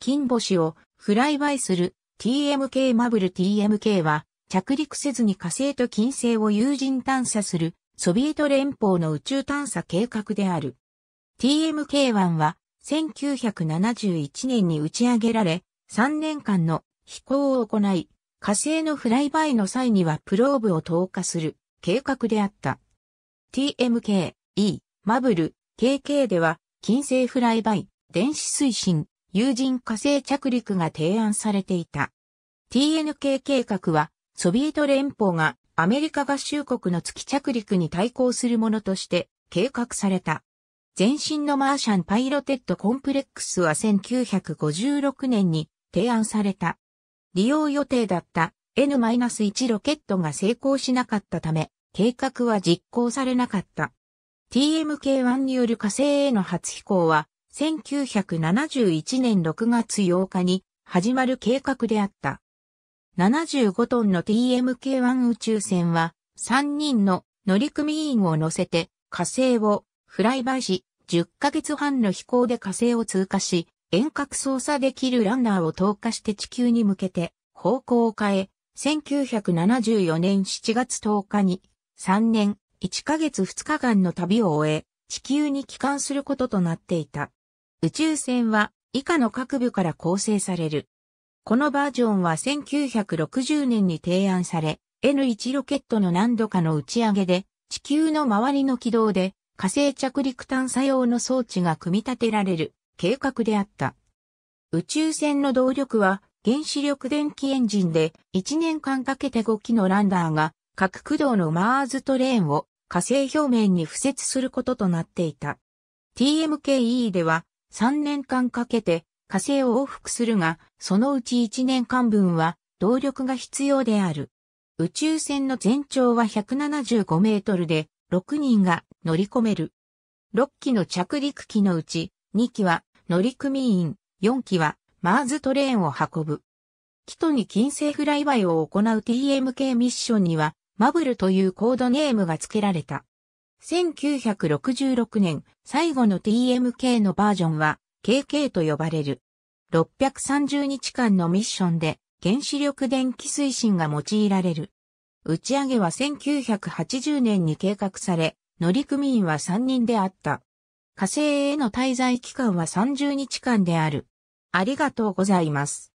金星をフライバイする TMK マブル TMK は着陸せずに火星と金星を有人探査するソビエト連邦の宇宙探査計画である。TMK-1 は1971年に打ち上げられ3年間の飛行を行い火星のフライバイの際にはプローブを投下する計画であった。TMK-E マブル KK では金星フライバイ電子推進有人火星着陸が提案されていた。TNK 計画は、ソビエト連邦がアメリカ合衆国の月着陸に対抗するものとして計画された。前身のマーシャンパイロテッドコンプレックスは1956年に提案された。利用予定だった N-1 ロケットが成功しなかったため、計画は実行されなかった。TMK-1 による火星への初飛行は1971年6月8日に始まる計画であった。75トンの TMK-1 宇宙船は3人の乗組員を乗せて火星をフライバイし10ヶ月半の飛行で火星を通過し遠隔操作できるランナーを投下して地球に向けて方向を変え1974年7月10日に3年1ヶ月2日間の旅を終え地球に帰還することとなっていた。宇宙船は以下の各部から構成される。このバージョンは1960年に提案され、N1 ロケットの何度かの打ち上げで、地球の周りの軌道で火星着陸探査用の装置が組み立てられる計画であった。宇宙船の動力は原子力電気エンジンで1年間かけて5機のランダーが各駆動のマーズトレーンを火星表面に付設することとなっていた。TMKE では3年間かけて火星を往復するが、そのうち1年間分は動力が必要である。宇宙船の全長は175メートルで、6人が乗り込める。6機の着陸機のうち、2機は乗組員、4機はマーズトレーンを運ぶ。キトに金星フライバイを行う TMK ミッションには、マブルというコードネームが付けられた。1966年、最後の TMK のバージョンは、KK と呼ばれる。630日間のミッションで、原子力電気推進が用いられる。打ち上げは1980年に計画され、乗組員は3人であった。火星への滞在期間は30日間である。ありがとうございます。